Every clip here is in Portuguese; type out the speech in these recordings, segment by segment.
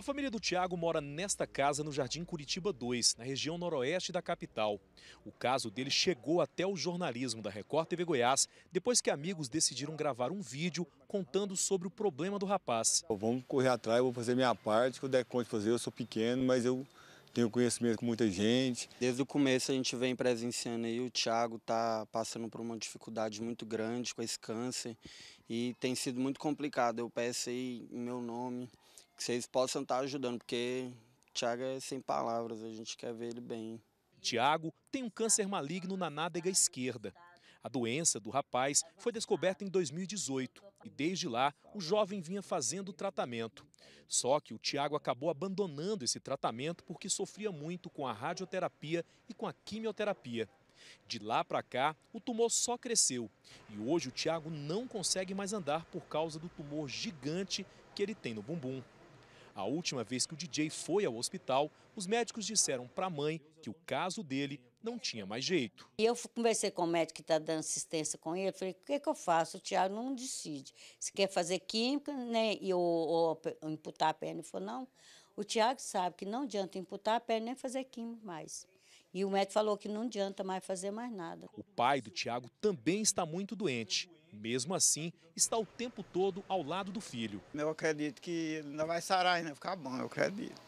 A família do Tiago mora nesta casa no Jardim Curitiba 2, na região noroeste da capital. O caso dele chegou até o jornalismo da Record TV Goiás, depois que amigos decidiram gravar um vídeo contando sobre o problema do rapaz. Vamos correr atrás, vou fazer minha parte, que eu der conta de fazer, eu sou pequeno, mas eu tenho conhecimento com muita gente. Desde o começo a gente vem presenciando aí, o Tiago está passando por uma dificuldade muito grande com esse câncer e tem sido muito complicado. Eu peço aí em meu nome que vocês possam estar ajudando, porque Tiago é sem palavras, a gente quer ver ele bem. Tiago tem um câncer maligno na nádega esquerda. A doença do rapaz foi descoberta em 2018 e desde lá o jovem vinha fazendo tratamento. Só que o Tiago acabou abandonando esse tratamento porque sofria muito com a radioterapia e com a quimioterapia. De lá para cá, o tumor só cresceu e hoje o Tiago não consegue mais andar por causa do tumor gigante que ele tem no bumbum. A última vez que o DJ foi ao hospital, os médicos disseram para a mãe que o caso dele não tinha mais jeito. E eu conversei com o médico que está dando assistência com ele, falei, o que, que eu faço? O Tiago não decide. Se quer fazer química né, e, ou, ou, ou imputar a perna, ele falou, não. O Tiago sabe que não adianta imputar a perna nem fazer química mais. E o médico falou que não adianta mais fazer mais nada. O pai do Tiago também está muito doente mesmo assim, está o tempo todo ao lado do filho. Eu acredito que ele não vai sarar, ainda ficar bom, eu acredito.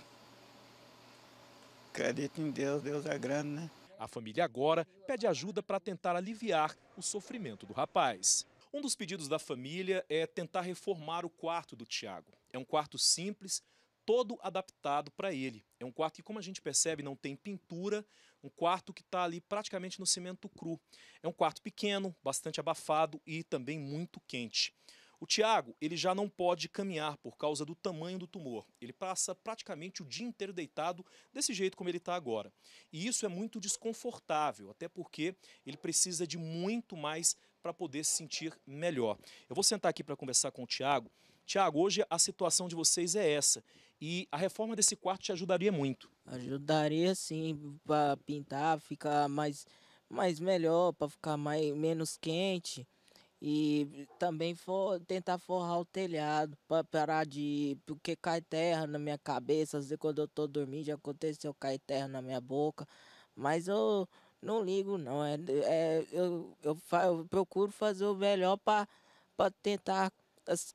Acredito em Deus, Deus é grande, né? A família agora pede ajuda para tentar aliviar o sofrimento do rapaz. Um dos pedidos da família é tentar reformar o quarto do Tiago. É um quarto simples, todo adaptado para ele. É um quarto que, como a gente percebe, não tem pintura, um quarto que está ali praticamente no cimento cru. É um quarto pequeno, bastante abafado e também muito quente. O Tiago, ele já não pode caminhar por causa do tamanho do tumor. Ele passa praticamente o dia inteiro deitado, desse jeito como ele está agora. E isso é muito desconfortável, até porque ele precisa de muito mais para poder se sentir melhor. Eu vou sentar aqui para conversar com o Tiago. Tiago, hoje a situação de vocês é essa. E a reforma desse quarto te ajudaria muito. Ajudaria sim para pintar, ficar mais, mais melhor, para ficar mais, menos quente. E também for, tentar forrar o telhado, para parar de. Porque cai terra na minha cabeça. Às vezes quando eu tô dormindo já aconteceu cair terra na minha boca. Mas eu não ligo não. É, é eu, eu, eu, eu procuro fazer o melhor para tentar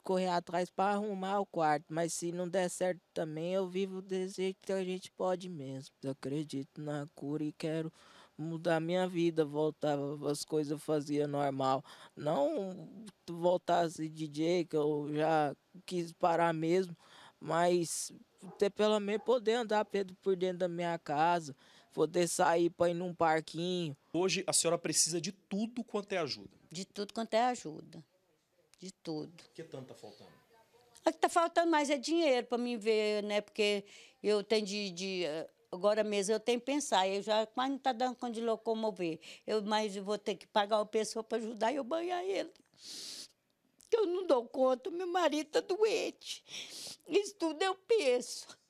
correr atrás para arrumar o quarto, mas se não der certo também, eu vivo o jeito que a gente pode mesmo. Eu acredito na cura e quero mudar minha vida, voltar as coisas fazia normal, não voltar a ser DJ que eu já quis parar mesmo, mas ter pelo menos poder andar por dentro da minha casa, poder sair para ir num parquinho. Hoje a senhora precisa de tudo quanto é ajuda. De tudo quanto é ajuda de tudo. O que tanto está faltando? O que está faltando mais é dinheiro para mim ver, né? Porque eu tenho de, de eh, agora mesmo eu tenho que pensar, eu já quase não está dando conta de locomover. Eu, mas eu vou ter que pagar uma pessoa para ajudar e eu banhar ele. Eu não dou conta, meu marido está doente. Isso tudo eu penso.